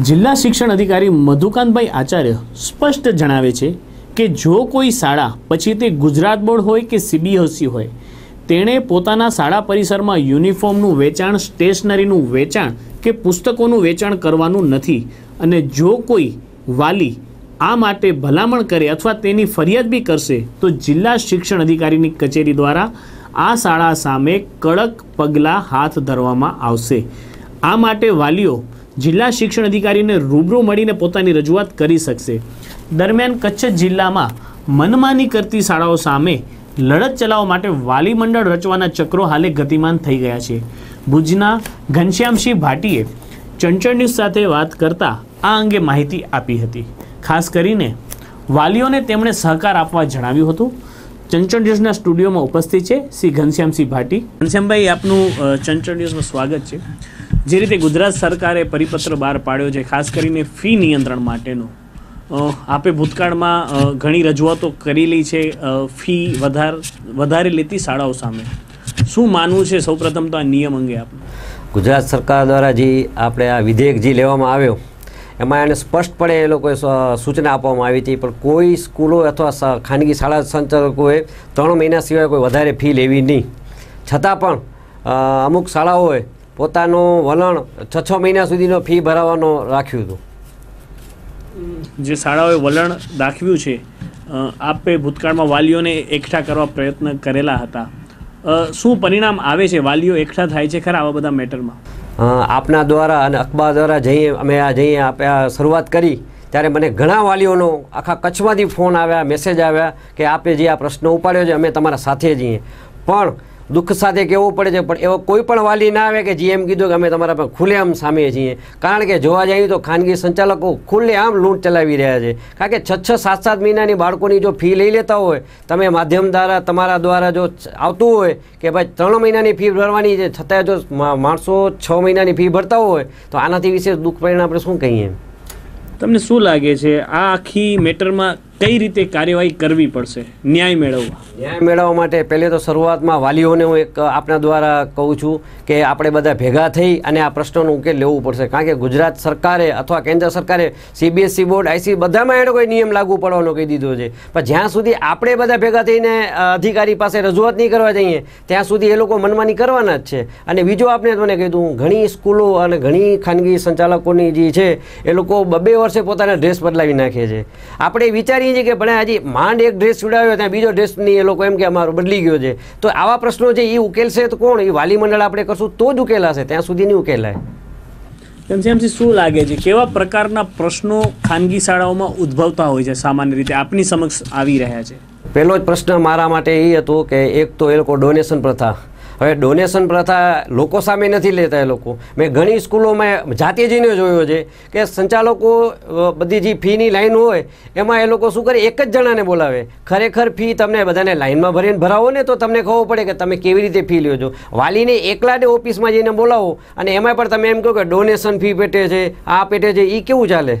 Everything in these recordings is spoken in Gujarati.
જિલ્લા શિક્ષણ અધિકારી મધુકાંતભાઈ આચાર્ય સ્પષ્ટ જણાવે છે કે જો કોઈ શાળા પછી તે ગુજરાત બોર્ડ હોય કે સીબીએસસી હોય તેણે પોતાના શાળા પરિસરમાં યુનિફોર્મનું વેચાણ સ્ટેશનરીનું વેચાણ કે પુસ્તકોનું વેચાણ કરવાનું નથી અને જો કોઈ વાલી આ માટે ભલામણ કરે અથવા તેની ફરિયાદ બી કરશે તો જિલ્લા શિક્ષણ અધિકારીની કચેરી દ્વારા આ શાળા સામે કડક પગલાં હાથ ધરવામાં આવશે આ માટે વાલીઓ જિલ્લા શિક્ષણ અધિકારીને રૂબરૂ મળીને પોતાની રજૂઆત કરી શકશે દરમિયાન કચ્છ જિલ્લામાં મનમાની કરતી શાળાઓ સામે લડત ચલાવવા માટે વાલી મંડળ રચવાના ચક્રો હાલે ગતિમાન થઈ ગયા છે ભુજના ઘનશ્યામસિંહ ભાટીએ ચંચળ ન્યૂઝ સાથે વાત કરતા આ અંગે માહિતી આપી હતી ખાસ કરીને વાલીઓને તેમણે સહકાર આપવા જણાવ્યું હતું ચંચળ ન્યૂઝના સ્ટુડિયોમાં ઉપસ્થિત છે શ્રી ઘનશ્યામસિંહ ભાટી ઘનશ્યામભાઈ આપનું ચંચળ ન્યૂઝમાં સ્વાગત છે જે રીતે ગુજરાત સરકારે પરિપત્ર બહાર પાડ્યો છે ખાસ કરીને ફી નિયંત્રણ માટેનો આપે ભૂતકાળમાં ઘણી રજૂઆતો કરેલી છે ફી વધાર વધારે લેતી શાળાઓ સામે શું માનવું છે સૌપ્રથમ તો આ નિયમ અંગે આપનું ગુજરાત સરકાર દ્વારા જે આપણે આ વિધેયક જે લેવામાં આવ્યો એમાં એને સ્પષ્ટપણે એ લોકોએ સૂચના આપવામાં આવી હતી પણ કોઈ સ્કૂલો અથવા ખાનગી શાળા સંચાલકોએ ત્રણ મહિના સિવાય કોઈ વધારે ફી લેવી નહીં છતાં પણ અમુક શાળાઓએ પોતાનું વલણ છ છ મહિના સુધીનો ફી ભરાવાનો રાખ્યું હતું જે શાળાઓએ વલણ દાખવ્યું છે આપે ભૂતકાળમાં વાલીઓને એકઠા કરવા પ્રયત્ન કરેલા હતા શું પરિણામ આવે છે વાલીઓ એકઠા થાય છે ખરા આવા બધા મેટરમાં આપના દ્વારા અને અખબાર દ્વારા જઈએ અમે આ જઈએ આપણે શરૂઆત કરી ત્યારે મને ઘણા વાલીઓનો આખા કચ્છમાંથી ફોન આવ્યા મેસેજ આવ્યા કે આપે જે આ પ્રશ્ન ઉપાડ્યો છે અમે તમારા સાથે જઈએ પણ દુઃખ સાથે કહેવું પડે છે પણ એવો કોઈ પણ વાલી ના આવે કે જે એમ કીધું કે અમે તમારા પર ખુલ્લેઆમ સામે છીએ કારણ કે જોવા જઈએ તો ખાનગી સંચાલકો ખુલ્લેઆમ લૂંટ ચલાવી રહ્યા છે કારણ કે છ છ સાત સાત મહિનાની બાળકોની જો ફી લઈ લેતા હોય તમે માધ્યમ દ્વારા તમારા દ્વારા જો આવતું હોય કે ભાઈ ત્રણ મહિનાની ફી ભરવાની છે છતાં જો માણસો છ મહિનાની ફી ભરતા હોય તો આનાથી વિશે દુઃખ પરિણામ આપણે શું કહીએ તમને શું લાગે છે આ આખી મેટરમાં કઈ રીતે કાર્યવાહી કરવી પડશે ન્યાય મેળવવા ન્યાય મેળવવા માટે પહેલે તો શરૂઆતમાં વાલીઓને હું એક આપણા દ્વારા કહું છું કે આપણે બધા ભેગા થઈ અને આ પ્રશ્નોનો ઉકેલ લેવું પડશે કારણ કે ગુજરાત સરકારે અથવા કેન્દ્ર સરકારે સીબીએસસી બોર્ડ આઈસી બધામાં એનો કોઈ નિયમ લાગુ પડવાનો કહી દીધો છે પણ જ્યાં સુધી આપણે બધા ભેગા થઈને અધિકારી પાસે રજૂઆત નહીં કરવા જઈએ ત્યાં સુધી એ લોકો મનમાની કરવાના જ છે અને બીજો આપણે મને કીધું ઘણી સ્કૂલો અને ઘણી ખાનગી સંચાલકોની જે છે એ લોકો બબે વર્ષે પોતાના ડ્રેસ બદલાવી નાખે છે આપણે વિચારીએ બની છે કે ભણે આજે માંડ એક ડ્રેસ સુડાવ્યો ત્યાં બીજો ડ્રેસની એ લોકો એમ કે અમારો બદલી ગયો છે તો આવા પ્રશ્નો છે એ ઉકેલશે તો કોણ એ વાલી મંડળ આપણે કરશું તો જ ઉકેલાશે ત્યાં સુધી નહીં ઉકેલાય ઘનશ્યામસિંહ શું લાગે છે કેવા પ્રકારના પ્રશ્નો ખાનગી શાળાઓમાં ઉદ્ભવતા હોય છે સામાન્ય રીતે આપની સમક્ષ આવી રહ્યા છે પહેલો જ પ્રશ્ન મારા માટે એ હતો કે એક તો એ લોકો ડોનેશન પ્રથા હવે ડોનેશન પ્રથા લોકો સામે નથી લેતા એ લોકો મેં ઘણી સ્કૂલોમાં જાતે જઈને જોયો છે કે સંચાલકો બધી જે ફીની લાઈન હોય એમાં એ લોકો શું કરે એક જ જણાને બોલાવે ખરેખર ફી તમને બધાને લાઈનમાં ભરીને ભરાવો ને તો તમને ખબર પડે કે તમે કેવી રીતે ફી લ્યો છો વાલીને એકલાને ઓફિસમાં જઈને બોલાવો અને એમાં પણ તમે એમ કહો કે ડોનેશન ફી પેટે છે આ પેટે છે એ કેવું ચાલે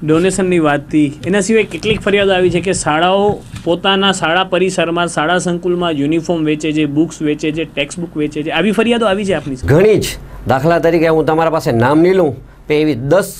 ડોનેશનની વાતથી એના સિવાય કેટલીક ફરિયાદ આવી છે કે શાળાઓ પોતાના શાળા પરિસરમાં શાળા સંકુલમાં યુનિફોર્મ વેચે છે બુક્સ વેચે છે ટેક્સ્ટ બુક વેચે છે આવી ફરિયાદો આવી છે આપની ઘણી જ દાખલા તરીકે હું તમારા પાસે નામ લઈ લઉં તો એવી દસ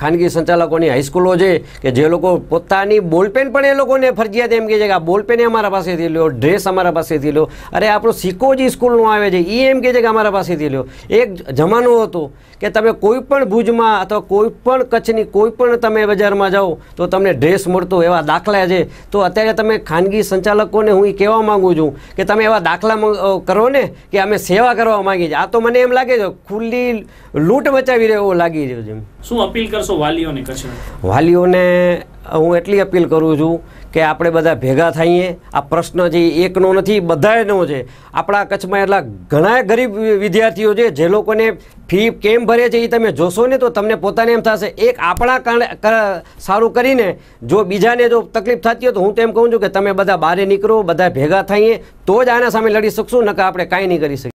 ખાનગી સંચાલકોની હાઈસ્કૂલો છે કે જે લોકો પોતાની બોલપેન પણ એ લોકોને ફરજિયાત એમ કહે છે કે આ બોલપેન અમારા પાસેથી લ્યો ડ્રેસ અમારા પાસેથી લો અરે આપણો સિક્કો જે સ્કૂલનો આવે છે એ એમ કહે છે કે અમારા પાસેથી લો એક જમાનો હતો કે તમે કોઈપણ ભુજમાં અથવા કોઈ પણ કચ્છની કોઈ પણ તમે બજારમાં જાઓ તો તમને ડ્રેસ મળતો એવા દાખલા છે તો અત્યારે તમે ખાનગી સંચાલકોને હું એ કહેવા માગું છું કે તમે એવા દાખલા કરો ને કે અમે સેવા કરવા માગીએ છીએ આ તો મને એમ લાગે છે ખુલ્લી લૂંટ મચાવી રહ્યો લાગી રહ્યો છે શું શું અપીલ કરશો વાલીઓને કચ્છ વાલીઓને હું એટલી અપીલ કરું છું કે આપણે બધા ભેગા થઈએ આ પ્રશ્ન જે એકનો નથી બધાનો છે આપણા કચ્છમાં એટલા ઘણા ગરીબ વિદ્યાર્થીઓ છે જે લોકોને ફી કેમ ભરે છે એ તમે જોશો ને તો તમને પોતાને એમ થશે એક આપણા સારું કરીને જો બીજાને જો તકલીફ થતી હોય તો હું તો એમ કહું છું કે તમે બધા બહારે નીકળો બધા ભેગા થઈએ તો જ આના સામે લડી શકશું નકા આપણે કાંઈ નહીં કરી શકીએ